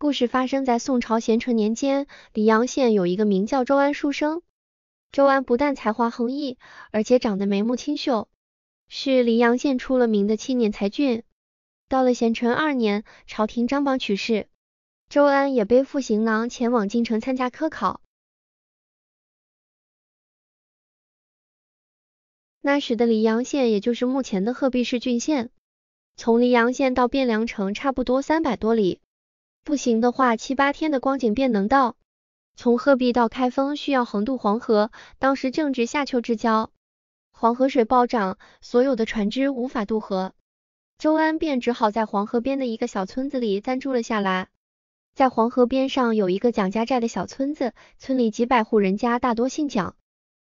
故事发生在宋朝咸淳年间，溧阳县有一个名叫周安的书生。周安不但才华横溢，而且长得眉目清秀，是溧阳县出了名的青年才俊。到了咸淳二年，朝廷张榜取士，周安也背负行囊前往京城参加科考。那时的溧阳县，也就是目前的鹤壁市郡县，从溧阳县到汴梁城差不多三百多里。不行的话，七八天的光景便能到。从鹤壁到开封需要横渡黄河，当时正值夏秋之交，黄河水暴涨，所有的船只无法渡河，周安便只好在黄河边的一个小村子里暂住了下来。在黄河边上有一个蒋家寨的小村子，村里几百户人家大多姓蒋。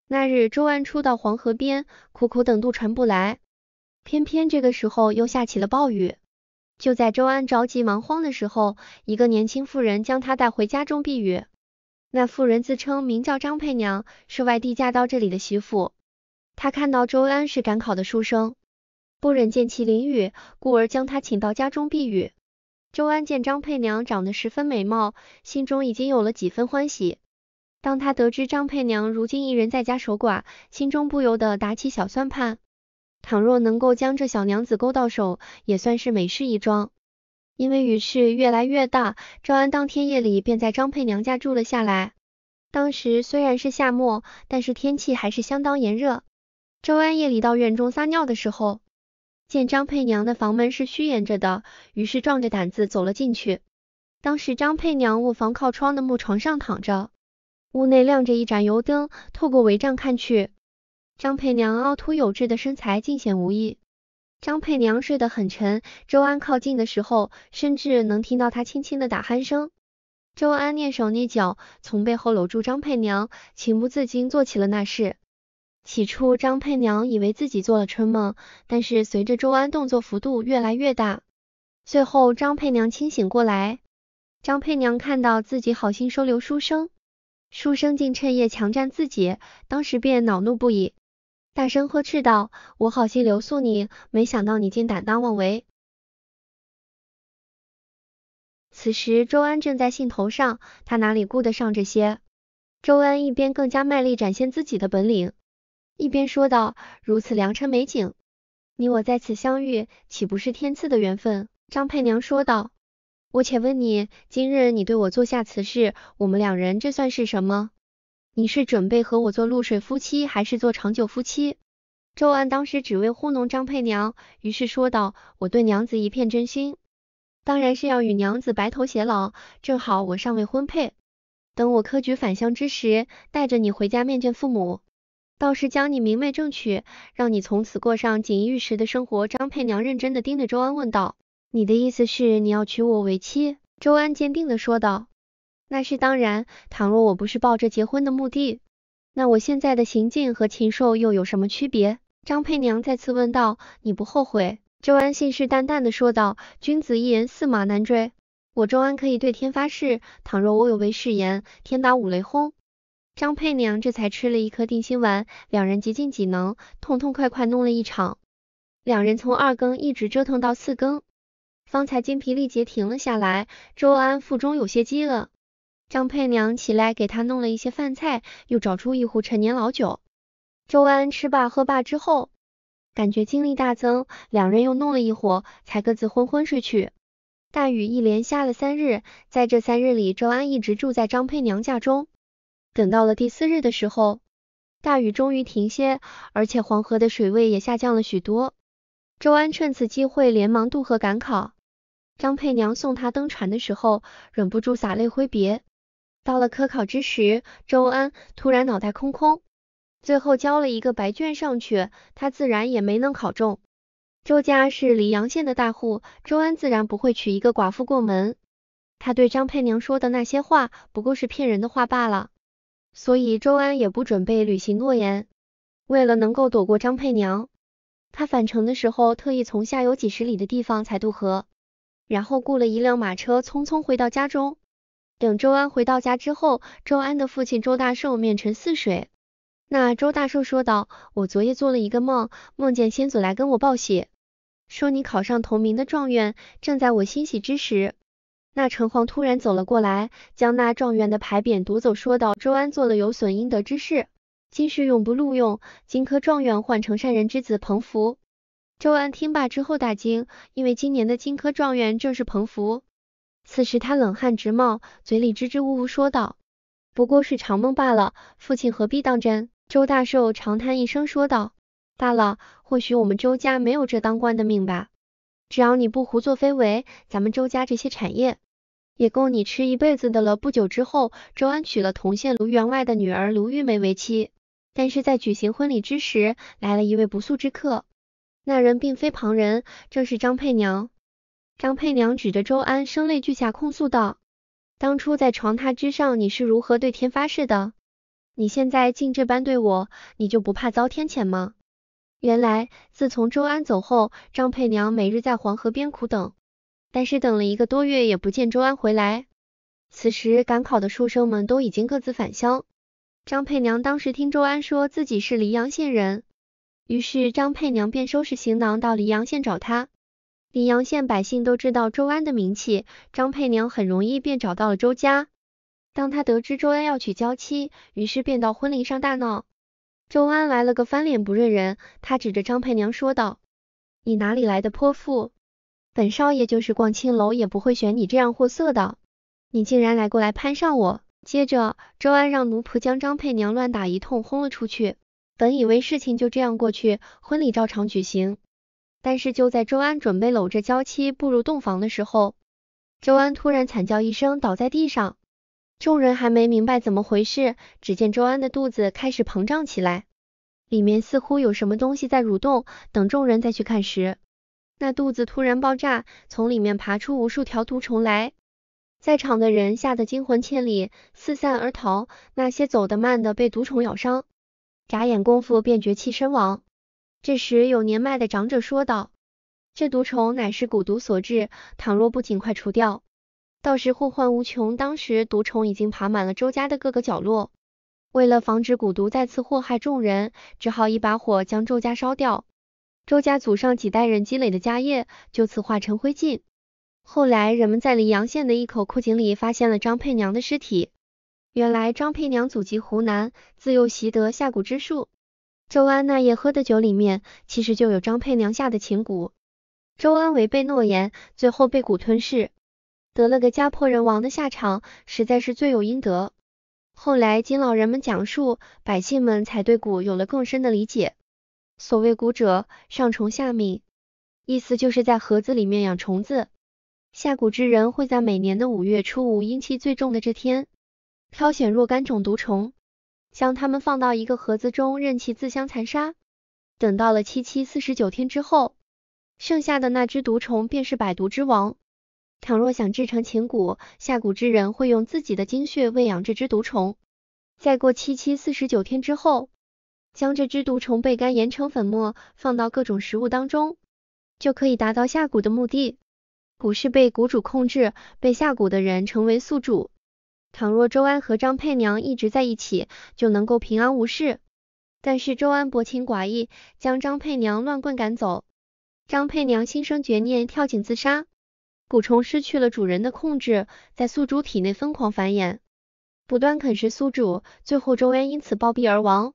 那日周安初到黄河边，苦苦等渡船不来，偏偏这个时候又下起了暴雨。就在周安着急忙慌的时候，一个年轻妇人将他带回家中避雨。那妇人自称名叫张佩娘，是外地嫁到这里的媳妇。她看到周安是赶考的书生，不忍见其淋雨，故而将他请到家中避雨。周安见张佩娘长得十分美貌，心中已经有了几分欢喜。当他得知张佩娘如今一人在家守寡，心中不由得打起小算盘。倘若能够将这小娘子勾到手，也算是美事一桩。因为雨势越来越大，赵安当天夜里便在张佩娘家住了下来。当时虽然是夏末，但是天气还是相当炎热。周安夜里到院中撒尿的时候，见张佩娘的房门是虚掩着的，于是壮着胆子走了进去。当时张佩娘卧房靠窗的木床上躺着，屋内亮着一盏油灯，透过帷帐看去。张佩娘凹凸有致的身材尽显无异。张佩娘睡得很沉，周安靠近的时候，甚至能听到她轻轻的打鼾声。周安蹑手蹑脚从背后搂住张佩娘，情不自禁做起了那事。起初张佩娘以为自己做了春梦，但是随着周安动作幅度越来越大，最后张佩娘清醒过来。张佩娘看到自己好心收留书生，书生竟趁夜强占自己，当时便恼怒不已。大声呵斥道：“我好心留宿你，没想到你竟胆大妄为。”此时周安正在兴头上，他哪里顾得上这些？周安一边更加卖力展现自己的本领，一边说道：“如此良辰美景，你我在此相遇，岂不是天赐的缘分？”张佩娘说道：“我且问你，今日你对我做下此事，我们两人这算是什么？”你是准备和我做露水夫妻，还是做长久夫妻？周安当时只为糊弄张佩娘，于是说道：“我对娘子一片真心，当然是要与娘子白头偕老。正好我尚未婚配，等我科举返乡之时，带着你回家面见父母，倒是将你明媒正娶，让你从此过上锦衣玉食的生活。”张佩娘认真的盯着周安问道：“你的意思是你要娶我为妻？”周安坚定的说道。那是当然，倘若我不是抱着结婚的目的，那我现在的行径和禽兽又有什么区别？张佩娘再次问道。你不后悔？周安信誓旦旦的说道，君子一言，驷马难追。我周安可以对天发誓，倘若我有违誓言，天打五雷轰。张佩娘这才吃了一颗定心丸，两人极尽己能，痛痛快快弄了一场。两人从二更一直折腾到四更，方才精疲力竭停了下来。周安腹中有些饥饿。张佩娘起来给他弄了一些饭菜，又找出一壶陈年老酒。周安吃罢喝罢之后，感觉精力大增，两人又弄了一会，才各自昏昏睡去。大雨一连下了三日，在这三日里，周安一直住在张佩娘家中。等到了第四日的时候，大雨终于停歇，而且黄河的水位也下降了许多。周安趁此机会，连忙渡河赶考。张佩娘送他登船的时候，忍不住洒泪挥别。到了科考之时，周安突然脑袋空空，最后交了一个白卷上去，他自然也没能考中。周家是溧阳县的大户，周安自然不会娶一个寡妇过门。他对张佩娘说的那些话，不过是骗人的话罢了，所以周安也不准备履行诺言。为了能够躲过张佩娘，他返程的时候特意从下游几十里的地方才渡河，然后雇了一辆马车匆匆回到家中。等周安回到家之后，周安的父亲周大寿面沉似水。那周大寿说道：“我昨夜做了一个梦，梦见仙祖来跟我报喜，说你考上同名的状元。正在我欣喜之时，那城隍突然走了过来，将那状元的牌匾夺走，说道：周安做了有损阴德之事，今世永不录用。金科状元换成善人之子彭福。”周安听罢之后大惊，因为今年的金科状元正是彭福。此时他冷汗直冒，嘴里支支吾吾说道：“不过是长梦罢了，父亲何必当真？”周大寿长叹一声说道：“罢了，或许我们周家没有这当官的命吧，只要你不胡作非为，咱们周家这些产业也够你吃一辈子的了。”不久之后，周安娶了同县卢员外的女儿卢玉梅为妻，但是在举行婚礼之时，来了一位不速之客，那人并非旁人，正是张佩娘。张佩娘指着周安，声泪俱下控诉道：“当初在床榻之上，你是如何对天发誓的？你现在竟这般对我，你就不怕遭天谴吗？”原来，自从周安走后，张佩娘每日在黄河边苦等，但是等了一个多月也不见周安回来。此时赶考的书生们都已经各自返乡，张佩娘当时听周安说自己是黎阳县人，于是张佩娘便收拾行囊到黎阳县找他。溧阳县百姓都知道周安的名气，张佩娘很容易便找到了周家。当他得知周安要娶娇妻，于是便到婚礼上大闹。周安来了个翻脸不认人，他指着张佩娘说道：“你哪里来的泼妇？本少爷就是逛青楼也不会选你这样货色的，你竟然来过来攀上我。”接着，周安让奴仆将张佩娘乱打一通，轰了出去。本以为事情就这样过去，婚礼照常举行。但是就在周安准备搂着娇妻步入洞房的时候，周安突然惨叫一声，倒在地上。众人还没明白怎么回事，只见周安的肚子开始膨胀起来，里面似乎有什么东西在蠕动。等众人再去看时，那肚子突然爆炸，从里面爬出无数条毒虫来。在场的人吓得惊魂千里，四散而逃。那些走得慢的被毒虫咬伤，眨眼功夫便绝气身亡。这时，有年迈的长者说道：“这毒虫乃是蛊毒所致，倘若不尽快除掉，到时祸患无穷。”当时，毒虫已经爬满了周家的各个角落，为了防止蛊毒再次祸害众人，只好一把火将周家烧掉。周家祖上几代人积累的家业就此化成灰烬。后来，人们在溧阳县的一口枯井里发现了张佩娘的尸体。原来，张佩娘祖籍湖南，自幼习得下蛊之术。周安那夜喝的酒里面，其实就有张佩娘下的情蛊。周安违背诺言，最后被蛊吞噬，得了个家破人亡的下场，实在是罪有应得。后来经老人们讲述，百姓们才对蛊有了更深的理解。所谓蛊者，上虫下敏，意思就是在盒子里面养虫子。下蛊之人会在每年的五月初五，阴气最重的这天，挑选若干种毒虫。将它们放到一个盒子中，任其自相残杀。等到了七七四十九天之后，剩下的那只毒虫便是百毒之王。倘若想制成琴蛊，下蛊之人会用自己的精血喂养这只毒虫。再过七七四十九天之后，将这只毒虫焙干研成粉末，放到各种食物当中，就可以达到下蛊的目的。蛊是被蛊主控制，被下蛊的人成为宿主。倘若周安和张佩娘一直在一起，就能够平安无事。但是周安薄情寡义，将张佩娘乱棍赶走，张佩娘心生绝念，跳井自杀。蛊虫失去了主人的控制，在宿主体内疯狂繁衍，不断啃食宿主，最后周安因此暴毙而亡。